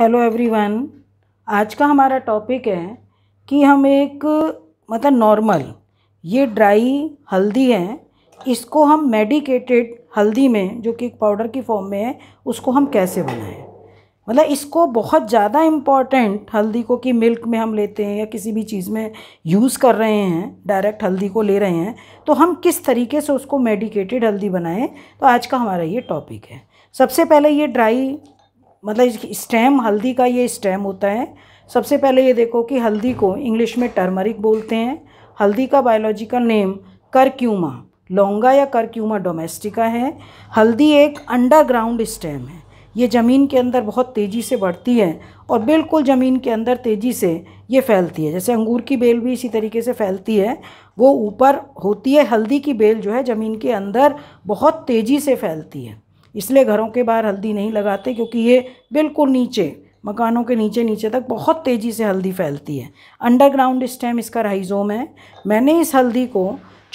hello everyone आज का हमारा टॉपिक है कि हम एक मतलब नॉर्मल ये ड्राई हल्दी है इसको हम मेडिकेटेड हल्दी में जो कि एक पाउडर की फॉर्म में है उसको हम कैसे बनाएं मतलब इसको बहुत ज़्यादा इम्पॉर्टेंट हल्दी को कि मिल्क में हम लेते हैं या किसी भी चीज़ में यूज़ कर रहे हैं डायरेक्ट हल्दी को ले रहे हैं तो हम किस तरीके से उसको मेडिकेटेड हल्दी बनाएं तो आज का हमारा ये टॉपिक है सबसे पहले ये ड्राई मतलब स्टेम हल्दी का ये स्टेम होता है सबसे पहले ये देखो कि हल्दी को इंग्लिश में टर्मरिक बोलते हैं हल्दी का बायोलॉजिकल नेम करक्यूमा लौंगा या करक्यूमा डोमेस्टिका है हल्दी एक अंडरग्राउंड स्टेम है ये ज़मीन के अंदर बहुत तेज़ी से बढ़ती है और बिल्कुल ज़मीन के अंदर तेज़ी से ये फैलती है जैसे अंगूर की बेल भी इसी तरीके से फैलती है वो ऊपर होती है हल्दी की बेल जो है ज़मीन के अंदर बहुत तेज़ी से फैलती है इसलिए घरों के बाहर हल्दी नहीं लगाते क्योंकि ये बिल्कुल नीचे मकानों के नीचे नीचे तक बहुत तेज़ी से हल्दी फैलती है अंडरग्राउंड इस टाइम इसका राइजोम है मैंने इस हल्दी को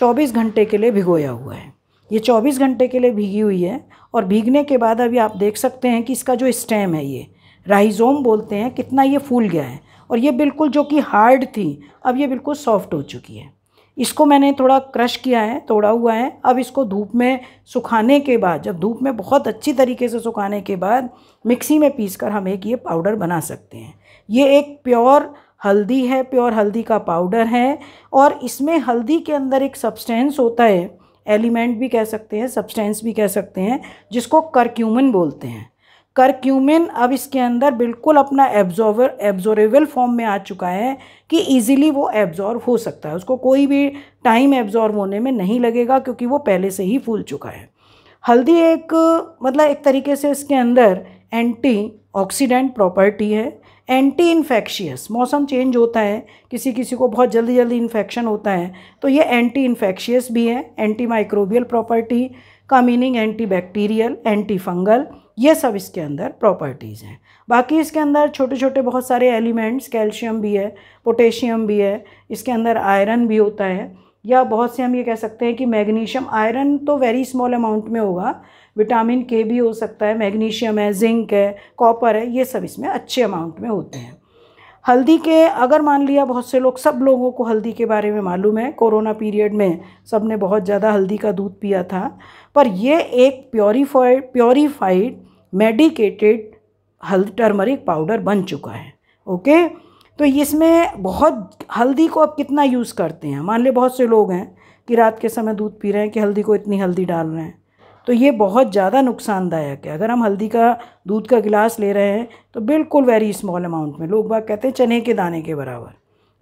24 घंटे के लिए भिगोया हुआ है ये 24 घंटे के लिए भीगी हुई है और भीगने के बाद अभी आप देख सकते हैं कि इसका जो स्टेम है ये राइजोम बोलते हैं कितना ये फूल गया है और ये बिल्कुल जो कि हार्ड थी अब ये बिल्कुल सॉफ्ट हो चुकी है इसको मैंने थोड़ा क्रश किया है तोड़ा हुआ है अब इसको धूप में सुखाने के बाद जब धूप में बहुत अच्छी तरीके से सुखाने के बाद मिक्सी में पीस कर हम एक ये पाउडर बना सकते हैं ये एक प्योर हल्दी है प्योर हल्दी का पाउडर है और इसमें हल्दी के अंदर एक सब्सटेंस होता है एलिमेंट भी कह सकते हैं सब्सटेंस भी कह सकते हैं जिसको करक्यूमन बोलते हैं करक्यूमिन अब इसके अंदर बिल्कुल अपना एब्जॉर्वर एब्जॉर्बल फॉर्म में आ चुका है कि इजीली वो एब्जॉर्व हो सकता है उसको कोई भी टाइम एब्जॉर्व होने में नहीं लगेगा क्योंकि वो पहले से ही फूल चुका है हल्दी एक मतलब एक तरीके से इसके अंदर एंटी ऑक्सीडेंट प्रॉपर्टी है एंटी इन्फेक्शियस मौसम चेंज होता है किसी किसी को बहुत जल्दी जल्दी इन्फेक्शन होता है तो ये एंटी इन्फेक्शियस भी है एंटी माइक्रोबियल प्रॉपर्टी का meaning anti bacterial anti fungal ये सब इसके अंदर प्रॉपर्टीज़ हैं बाकी इसके अंदर छोटे छोटे बहुत सारे एलिमेंट्स कैल्शियम भी है पोटेशियम भी है इसके अंदर आयरन भी होता है या बहुत से हम ये कह सकते हैं कि मैग्नीशियम आयरन तो वेरी स्मॉल अमाउंट में होगा विटामिन के भी हो सकता है मैग्नीशियम है जिंक है कॉपर है ये सब इसमें अच्छे अमाउंट में होते हैं हल्दी के अगर मान लिया बहुत से लोग सब लोगों को हल्दी के बारे में मालूम है कोरोना पीरियड में सब ने बहुत ज़्यादा हल्दी का दूध पिया था पर ये एक प्योरीफाइड प्योरीफाइड मेडिकेटेड हल्दी टर्मरिक पाउडर बन चुका है ओके तो इसमें बहुत हल्दी को अब कितना यूज़ करते हैं मान लिया बहुत से लोग हैं कि रात के समय दूध पी रहे हैं कि हल्दी को इतनी हल्दी डाल रहे हैं तो ये बहुत ज़्यादा नुकसानदायक है अगर हम हल्दी का दूध का गिलास ले रहे हैं तो बिल्कुल वेरी स्मॉल अमाउंट में लोग बात कहते हैं चने के दाने के बराबर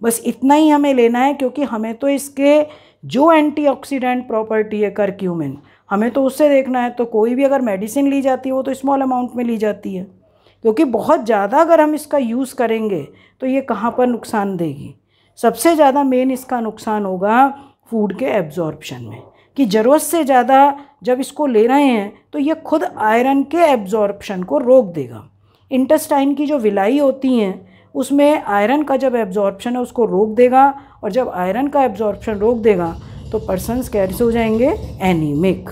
बस इतना ही हमें लेना है क्योंकि हमें तो इसके जो एंटीऑक्सीडेंट प्रॉपर्टी है करक्यूमिन हमें तो उससे देखना है तो कोई भी अगर मेडिसिन ली जाती है वो तो स्मॉल अमाउंट में ली जाती है क्योंकि बहुत ज़्यादा अगर हम इसका यूज़ करेंगे तो ये कहाँ पर नुकसान देगी सबसे ज़्यादा मेन इसका नुकसान होगा फूड के एब्जॉर्बशन में कि ज़रूरत से ज़्यादा जब इसको ले रहे हैं तो ये खुद आयरन के एब्जॉर्प्शन को रोक देगा इंटेस्टाइन की जो विलाई होती हैं उसमें आयरन का जब एब्जॉर्प्शन है उसको रोक देगा और जब आयरन का एब्जॉर्प्शन रोक देगा तो पर्सनस कैसे हो जाएंगे एनीमिक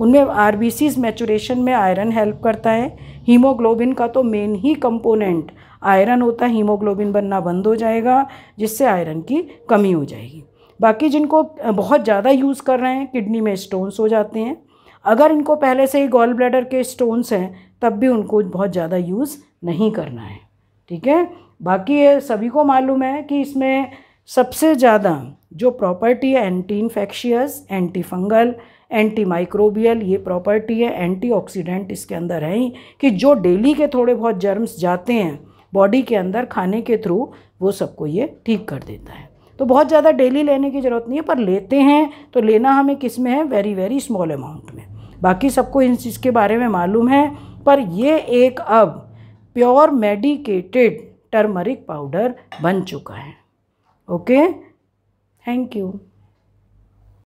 उनमें आर मैचुरेशन में आयरन हेल्प करता है हीमोग्लोबिन का तो मेन ही कंपोनेंट आयरन होता है हीमोग्लोबिन बनना बंद हो जाएगा जिससे आयरन की कमी हो जाएगी बाकी जिनको बहुत ज़्यादा यूज़ कर रहे हैं किडनी में स्टोन्स हो जाते हैं अगर इनको पहले से ही गॉल ब्लैडर के स्टोन्स हैं तब भी उनको बहुत ज़्यादा यूज़ नहीं करना है ठीक है बाकी ये सभी को मालूम है कि इसमें सबसे ज़्यादा जो प्रॉपर्टी है anti infectious anti fungal anti microbial ये प्रॉपर्टी है एंटीऑक्सीडेंट इसके अंदर है ही कि जो डेली के थोड़े बहुत जर्म्स जाते हैं बॉडी के अंदर खाने के थ्रू वो सबको ये ठीक कर देता है तो बहुत ज़्यादा डेली लेने की ज़रूरत नहीं है पर लेते हैं तो लेना हमें किस में है वेरी वेरी स्मॉल अमाउंट में बाकी सबको इन चीज़ के बारे में मालूम है पर ये एक अब प्योर मेडिकेटेड टर्मरिक पाउडर बन चुका है ओके थैंक यू